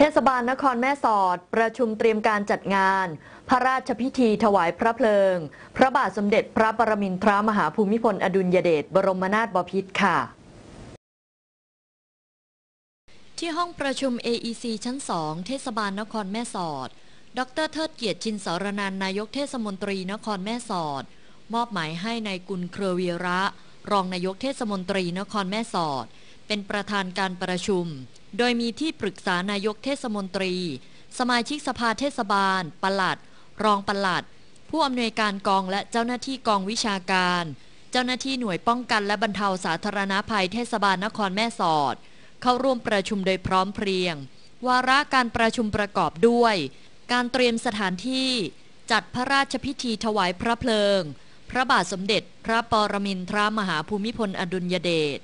เทศบาลนครแม่สอด ประชุมเตรียมการจัดงานพระราชพิธีถวายพระเพลิง พระบาทสมเด็จพระปรมินทรมหาภูมิพลอดุลยเดชบรมนาถบพิตรค่ะ ที่ห้องประชุม AEC ชั้น 2 เทศบาลนครแม่สอด ดรเทิดเกียรติชินสารนันนายกเทศมนตรีนครแม่สอด มอบหมายให้ในายกุลเครวีระ รองนายกเทศมนตรีนครแม่สอดเป็นประธานการประชุม โดยมีที่ปรึกษานายกเทศมนตรี สมาชิกสภาเทศบาล ปลัด รอง ปลัด ผู้อำนวยการกองและเจ้าหน้าที่กองวิชาการ เจ้าหน้าที่หน่วยป้องกันและบรรเทาสาธารณาภัยเทศบาลนครแม่สอด เข้าร่วมประชุมโดยพร้อมเพรียง วาระการประชุมประกอบด้วย การเตรียมสถานที่ จัดพระราชพิธีถวายพระเพลิง พระบาทสมเด็จพระปรมินทรมหาภูมิพลอดุลยเดช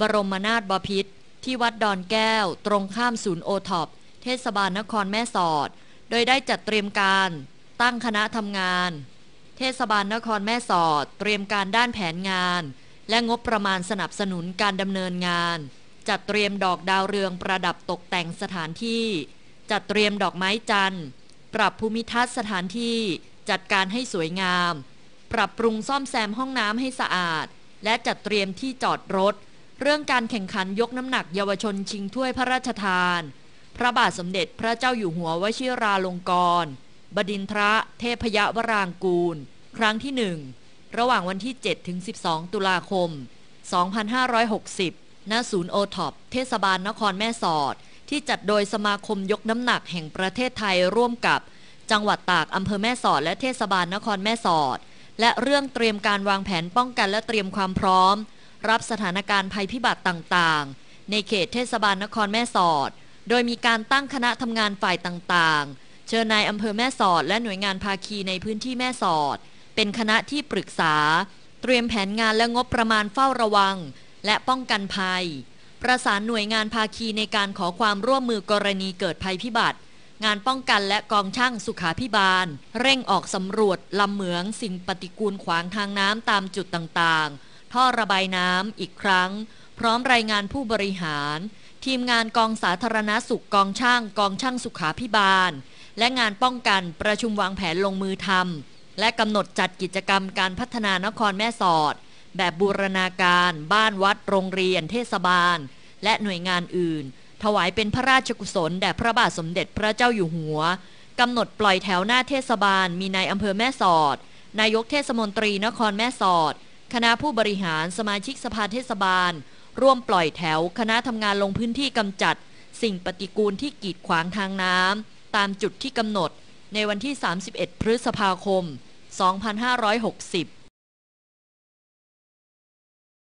บรมนาถบพิตรที่วัดดอนแก้วตรงข้ามศูนย์โอท็อปเทศบาลนครแม่สอด โดยได้จัดเตรียมการ ตั้งคณะทำงาน เทศบาลนครแม่สอดเตรียมการด้านแผนงาน และงบประมาณสนับสนุนการดำเนินงาน จัดเตรียมดอกดาว เรืองประดับตกแต่งสถานที่ จัดเตรียมดอกไม้จันทร์ปรับภูมิทัศน์สถานที่จัดการให้สวยงาม ปรับปรุงซ่อมแซมห้องน้ำให้สะอาด และจัดเตรียมที่จอดรถเรื่องการแข่งขันยกน้ำหนักเยาวชนชิงถ้วยพระราชทาน พระบาทสมเด็จพระเจ้าอยู่หัววชิราลงกรณ์บดินทระเทพยวรางกูล ครั้งที่หนึ่ง ระหว่างวันที่ 7 ถึง 12 ตุลาคม 2560ณศูนย์โอท็อปเทศบาลนครแม่สอด ที่จัดโดยสมาคมยกน้ำหนักแห่งประเทศไทยร่วมกับ จังหวัดตากอำเภอแม่สอดและเทศบาลนครแม่สอด และเรื่องเตรียมการวางแผนป้องกันและเตรียมความพร้อมรับสถานการณ์ภัยพิบัติต่างๆ ในเขตเทศบาลนครแม่สอด โดยมีการตั้งคณะทำงานฝ่ายต่างๆ เชิญนายอำเภอแม่สอดและหน่วยงานภาคีในพื้นที่แม่สอด เป็นคณะที่ปรึกษา เตรียมแผนงานและงบประมาณเฝ้าระวัง และป้องกันภัย ประสานหน่วยงานภาคีในการขอความร่วมมือกรณีเกิดภัยพิบัติ งานป้องกันและกองช่างสุขาพิบาล เร่งออกสำรวจลำเหมืองสิ่งปฏิกูลขวางทางน้ำตามจุดต่างๆท่อระบายน้ำอีกครั้งพร้อมรายงานผู้บริหาร ทีมงานกองสาธารณาสุขกองช่างกองช่างสุขาพิบาล และงานป้องกันประชุมวางแผนลงมือทำและกำหนดจัดกิจกรรมการพัฒนานครแม่สอดแบบบูรณาการบ้านวัดโรงเรียนเทศบาลและหน่วยงานอื่นถวายเป็นพระราชกุศลแด่พระบาทสมเด็จพระเจ้าอยู่หัวกำหนดปล่อยแถวหน้าเทศบาลมีนายอำเภอแม่สอด นายกเทศมนตรีนครแม่สอดคณะผู้บริหารสมาชิกสภาเทศบาล ร่วมปล่อยแถวคณะทำงานลงพื้นที่กำจัดสิ่งปฏิกูลที่กีดขวางทางน้ำ ตามจุดที่กำหนด ในวันที่ 31 พฤษภาคม 2560